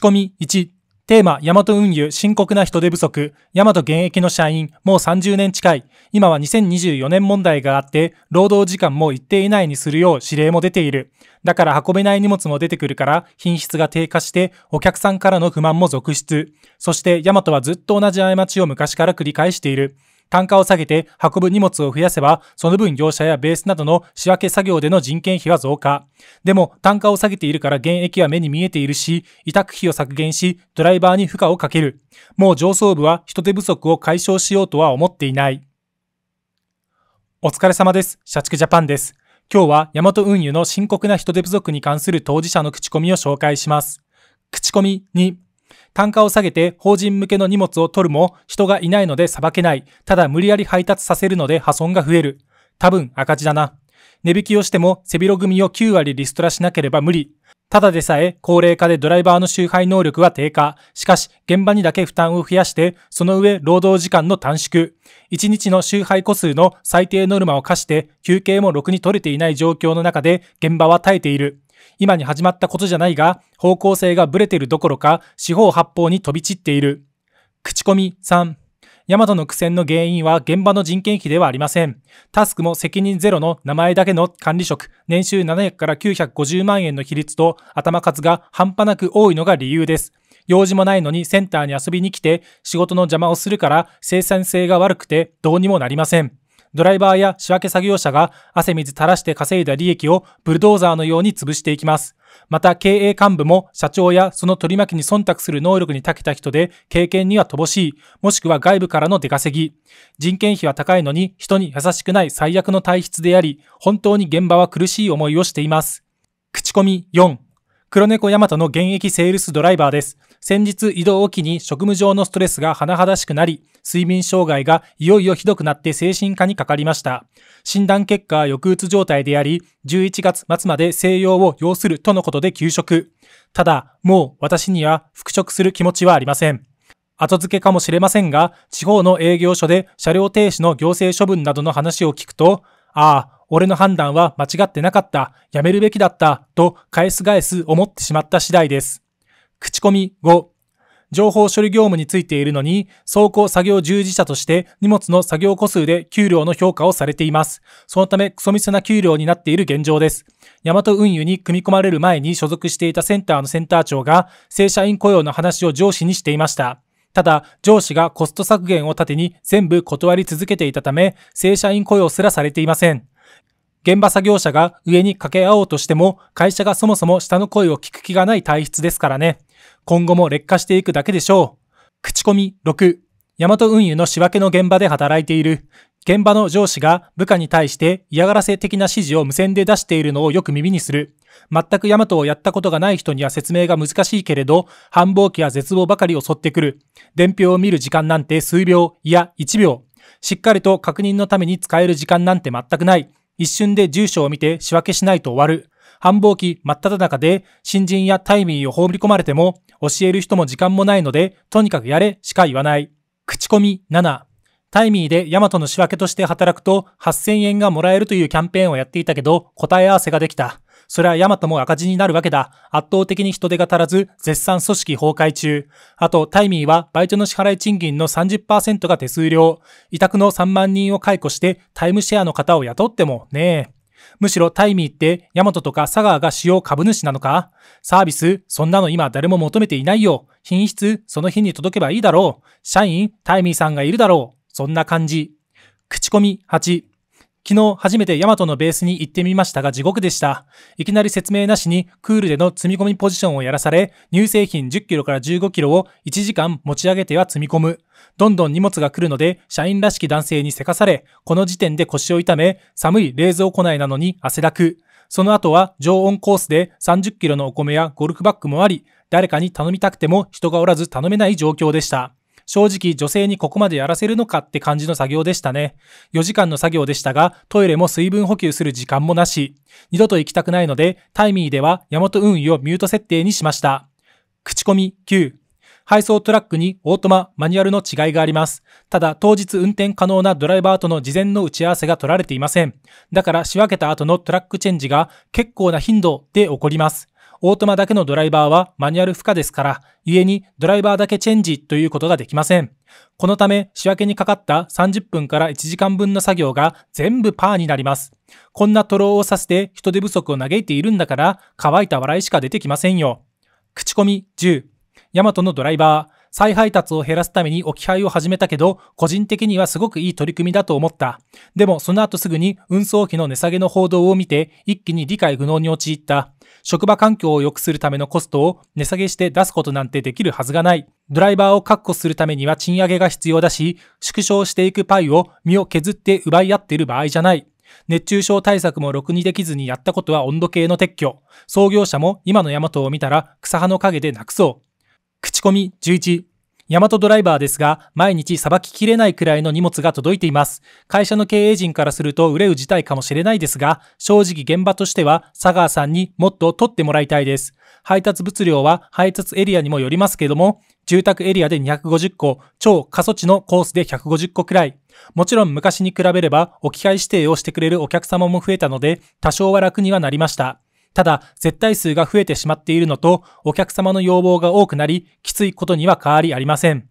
仕込み1、テーマ、ヤマト運輸、深刻な人手不足、ヤマト現役の社員、もう30年近い、今は2024年問題があって、労働時間も一定以内にするよう指令も出ている。だから運べない荷物も出てくるから、品質が低下して、お客さんからの不満も続出。そして、ヤマトはずっと同じ過ちを昔から繰り返している。単価を下げて運ぶ荷物を増やせば、その分業者やベースなどの仕分け作業での人件費は増加。でも、単価を下げているから現役は目に見えているし、委託費を削減し、ドライバーに負荷をかける。もう上層部は人手不足を解消しようとは思っていない。お疲れ様です。社畜ジャパンです。今日はヤマト運輸の深刻な人手不足に関する当事者の口コミを紹介します。口コミ2単価を下げて法人向けの荷物を取るも人がいないのでさばけない。ただ無理やり配達させるので破損が増える。多分赤字だな。値引きをしても背広組を9割リストラしなければ無理。ただでさえ高齢化でドライバーの周配能力は低下。しかし現場にだけ負担を増やして、その上労働時間の短縮。1日の周配個数の最低ノルマを課して休憩もろくに取れていない状況の中で現場は耐えている。今に始まったことじゃないが、方向性がブレてるどころか、四方八方に飛び散っている。口コミ3。ヤマトの苦戦の原因は現場の人件費ではありません。タスクも責任ゼロの名前だけの管理職、年収700から950万円の比率と頭数が半端なく多いのが理由です。用事もないのにセンターに遊びに来て仕事の邪魔をするから生産性が悪くてどうにもなりません。ドライバーや仕分け作業者が汗水垂らして稼いだ利益をブルドーザーのように潰していきます。また経営幹部も社長やその取り巻きに忖度する能力に長けた人で経験には乏しい、もしくは外部からの出稼ぎ。人件費は高いのに人に優しくない最悪の体質であり、本当に現場は苦しい思いをしています。口コミ4黒猫ヤマトの現役セールスドライバーです。先日移動を機に職務上のストレスが甚だしくなり、睡眠障害がいよいよひどくなって精神科にかかりました。診断結果、は抑うつ状態であり、11月末まで静養を要するとのことで休職。ただ、もう私には復職する気持ちはありません。後付けかもしれませんが、地方の営業所で車両停止の行政処分などの話を聞くと、ああ、俺の判断は間違ってなかった、やめるべきだった、と返す返す思ってしまった次第です。口コミ5、情報処理業務についているのに、走行作業従事者として荷物の作業個数で給料の評価をされています。そのため、クソミスな給料になっている現状です。ヤマト運輸に組み込まれる前に所属していたセンターのセンター長が、正社員雇用の話を上司にしていました。ただ、上司がコスト削減を盾に全部断り続けていたため、正社員雇用すらされていません。現場作業者が上に掛け合おうとしても、会社がそもそも下の声を聞く気がない体質ですからね。今後も劣化していくだけでしょう。口コミ6、ヤマト運輸の仕分けの現場で働いている。現場の上司が部下に対して嫌がらせ的な指示を無線で出しているのをよく耳にする。全くヤマトをやったことがない人には説明が難しいけれど、繁忙期や絶望ばかり襲ってくる。伝票を見る時間なんて数秒、いや1秒。しっかりと確認のために使える時間なんて全くない。一瞬で住所を見て仕分けしないと終わる。繁忙期真っ只中で新人やタイミーを放り込まれても教える人も時間もないのでとにかくやれしか言わない。口コミ7。タイミーでヤマトの仕分けとして働くと8000円がもらえるというキャンペーンをやっていたけど答え合わせができた。それはヤマトも赤字になるわけだ。圧倒的に人手が足らず、絶賛組織崩壊中。あと、タイミーはバイトの支払い賃金の30%が手数料。委託の3万人を解雇して、タイムシェアの方を雇ってもねえ。むしろタイミーってヤマトとか佐川が主要株主なのかサービスそんなの今誰も求めていないよ。品質その日に届けばいいだろう。社員タイミーさんがいるだろう。そんな感じ。口コミ8。昨日初めてヤマトのベースに行ってみましたが地獄でした。いきなり説明なしにクールでの積み込みポジションをやらされ、乳製品 10kg から 15kg を1時間持ち上げては積み込む。どんどん荷物が来るので、社員らしき男性にせかされ、この時点で腰を痛め、寒い冷蔵庫内なのに汗だく。その後は常温コースで 30kg のお米やゴルフバッグもあり、誰かに頼みたくても人がおらず頼めない状況でした。正直女性にここまでやらせるのかって感じの作業でしたね。4時間の作業でしたが、トイレも水分補給する時間もなし。二度と行きたくないので、タイミーではヤマト運輸をミュート設定にしました。口コミ9。配送トラックにオートマ、マニュアルの違いがあります。ただ、当日運転可能なドライバーとの事前の打ち合わせが取られていません。だから仕分けた後のトラックチェンジが結構な頻度で起こります。オートマだけのドライバーはマニュアル負荷ですから、故にドライバーだけチェンジということができません。このため、仕分けにかかった30分から1時間分の作業が全部パーになります。こんなトロをさせて人手不足を嘆いているんだから、乾いた笑いしか出てきませんよ。口コミ10。ヤマトのドライバー。再配達を減らすために置き配を始めたけど、個人的にはすごくいい取り組みだと思った。でもその後すぐに運送費の値下げの報道を見て、一気に理解不能に陥った。職場環境を良くするためのコストを値下げして出すことなんてできるはずがない。ドライバーを確保するためには賃上げが必要だし、縮小していくパイを身を削って奪い合っている場合じゃない。熱中症対策もろくにできずにやったことは温度計の撤去。創業者も今のヤマトを見たら草葉の陰でなくそう。口コミ11。ヤマトドライバーですが、毎日さばききれないくらいの荷物が届いています。会社の経営陣からすると憂う事態かもしれないですが、正直現場としては、佐川さんにもっと取ってもらいたいです。配達物量は配達エリアにもよりますけども、住宅エリアで250個、超過疎地のコースで150個くらい。もちろん昔に比べれば置き配指定をしてくれるお客様も増えたので、多少は楽にはなりました。ただ、絶対数が増えてしまっているのと、お客様の要望が多くなり、きついことには変わりありません。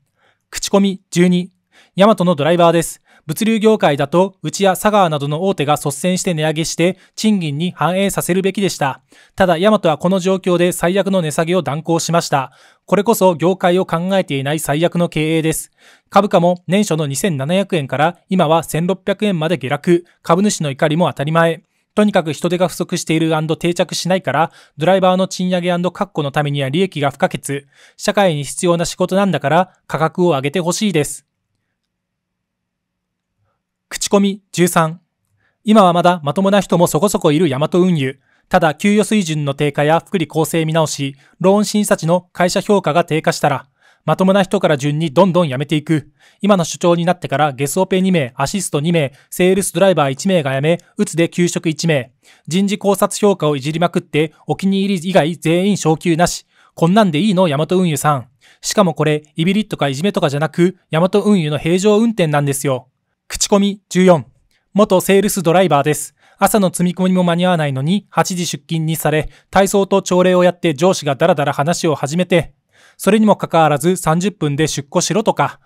口コミ12。ヤマトのドライバーです。物流業界だと、うちや佐川などの大手が率先して値上げして、賃金に反映させるべきでした。ただ、ヤマトはこの状況で最悪の値下げを断行しました。これこそ業界を考えていない最悪の経営です。株価も年初の2700円から今は1600円まで下落。株主の怒りも当たり前。とにかく人手が不足している定着しないから、ドライバーの賃上げ確保のためには利益が不可欠、社会に必要な仕事なんだから価格を上げてほしいです。口コミ13。今はまだまともな人もそこそこいるヤマト運輸。ただ、給与水準の低下や福利厚生見直し、ローン審査値の会社評価が低下したら、まともな人から順にどんどん辞めていく。今の主張になってからゲスオペ2名、アシスト2名、セールスドライバー1名が辞め、うつで給食1名。人事考察評価をいじりまくって、お気に入り以外全員昇給なし。こんなんでいいのヤマト運輸さん。しかもこれ、いびりとかいじめとかじゃなく、ヤマト運輸の平常運転なんですよ。口コミ14。元セールスドライバーです。朝の積み込みも間に合わないのに、8時出勤にされ、体操と朝礼をやって上司がダラダラ話を始めて、それにもかかわらず30分で出庫しろとか、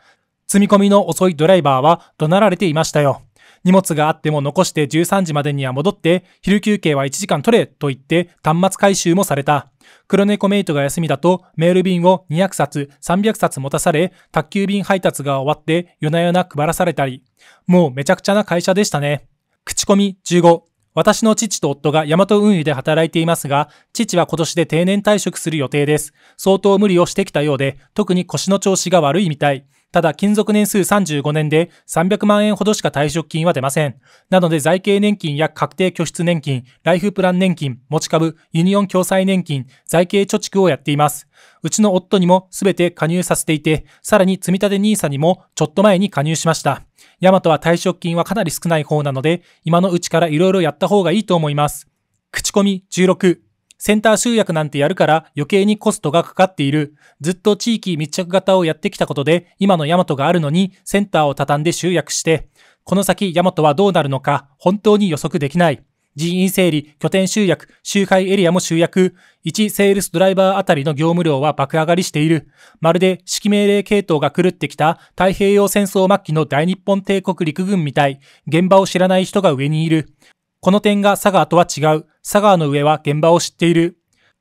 積み込みの遅いドライバーは怒鳴られていましたよ。荷物があっても残して13時までには戻って、昼休憩は1時間取れと言って端末回収もされた。黒猫メイトが休みだとメール便を200冊、300冊持たされ、宅急便配達が終わって夜な夜な配らされたり。もうめちゃくちゃな会社でしたね。口コミ15、私の父と夫が大和運輸で働いていますが、父は今年で定年退職する予定です。相当無理をしてきたようで、特に腰の調子が悪いみたい。ただ、勤続年数35年で300万円ほどしか退職金は出ません。なので、財形年金や確定拠出年金、ライフプラン年金、持ち株、ユニオン共済年金、財形貯蓄をやっています。うちの夫にもすべて加入させていて、さらに積立 NISA にもちょっと前に加入しました。ヤマトは退職金はかなり少ない方なので、今のうちから色々やった方がいいと思います。口コミ16センター集約なんてやるから余計にコストがかかっている。ずっと地域密着型をやってきたことで、今のヤマトがあるのにセンターを畳んで集約して、この先ヤマトはどうなるのか本当に予測できない。人員整理、拠点集約、周回エリアも集約、1セールスドライバーあたりの業務量は爆上がりしている。まるで指揮命令系統が狂ってきた太平洋戦争末期の大日本帝国陸軍みたい、現場を知らない人が上にいる。この点が佐川とは違う。佐川の上は現場を知っている。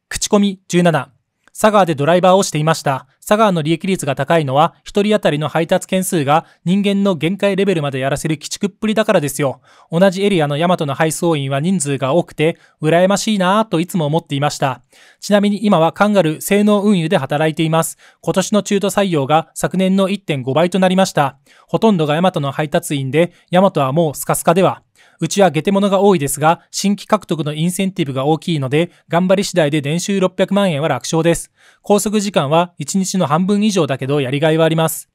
口コミ17。佐川でドライバーをしていました。佐川の利益率が高いのは、一人当たりの配達件数が人間の限界レベルまでやらせる鬼畜っぷりだからですよ。同じエリアのヤマトの配送員は人数が多くて、羨ましいなぁといつも思っていました。ちなみに今はカンガルー性能運輸で働いています。今年の中途採用が昨年の1.5倍となりました。ほとんどがヤマトの配達員で、ヤマトはもうスカスカでは。うちはゲテモノが多いですが、新規獲得のインセンティブが大きいので、頑張り次第で年収600万円は楽勝です。拘束時間は1日の半分以上だけどやりがいはあります。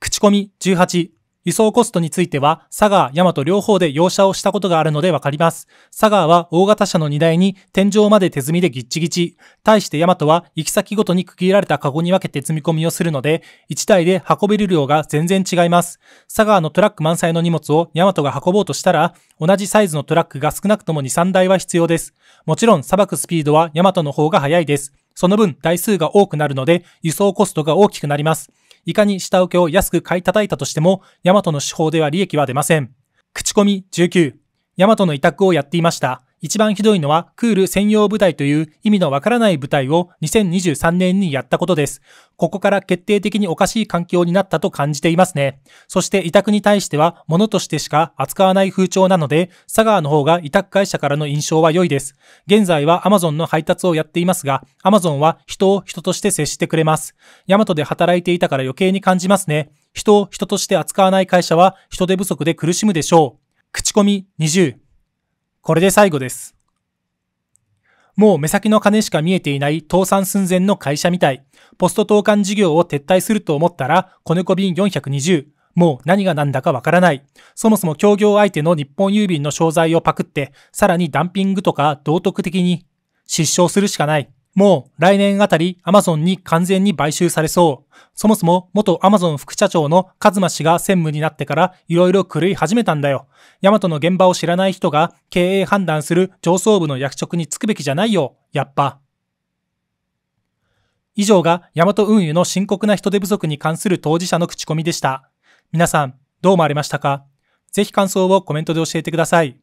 口コミ18。輸送コストについては、佐賀、ヤマト両方で用車をしたことがあるのでわかります。佐賀は大型車の荷台に天井まで手積みでギッチギチ。対してヤマトは行き先ごとに区切られたカゴに分けて積み込みをするので、1台で運べる量が全然違います。佐賀のトラック満載の荷物をヤマトが運ぼうとしたら、同じサイズのトラックが少なくとも2、3台は必要です。もちろん、さばくスピードはヤマトの方が速いです。その分、台数が多くなるので、輸送コストが大きくなります。いかに下請けを安く買い叩いたとしても、ヤマトの手法では利益は出ません。口コミ19。ヤマトの委託をやっていました。一番ひどいのはクール専用部隊という意味のわからない部隊を2023年にやったことです。ここから決定的におかしい環境になったと感じていますね。そして委託に対しては物としてしか扱わない風潮なので、佐川の方が委託会社からの印象は良いです。現在は Amazon の配達をやっていますが、Amazon は人を人として接してくれます。ヤマトで働いていたから余計に感じますね。人を人として扱わない会社は人手不足で苦しむでしょう。口コミ20。これで最後です。もう目先の金しか見えていない倒産寸前の会社みたい。ポスト投函事業を撤退すると思ったら、コネコ便420。もう何が何だかわからない。そもそも協業相手の日本郵便の商材をパクって、さらにダンピングとか道徳的に失笑するしかない。もう来年あたりアマゾンに完全に買収されそう。そもそも元アマゾン副社長のカズマ氏が専務になってからいろいろ狂い始めたんだよ。ヤマトの現場を知らない人が経営判断する上層部の役職に就くべきじゃないよ。やっぱ。以上がヤマト運輸の深刻な人手不足に関する当事者の口コミでした。皆さん、どう思われましたかぜひ感想をコメントで教えてください。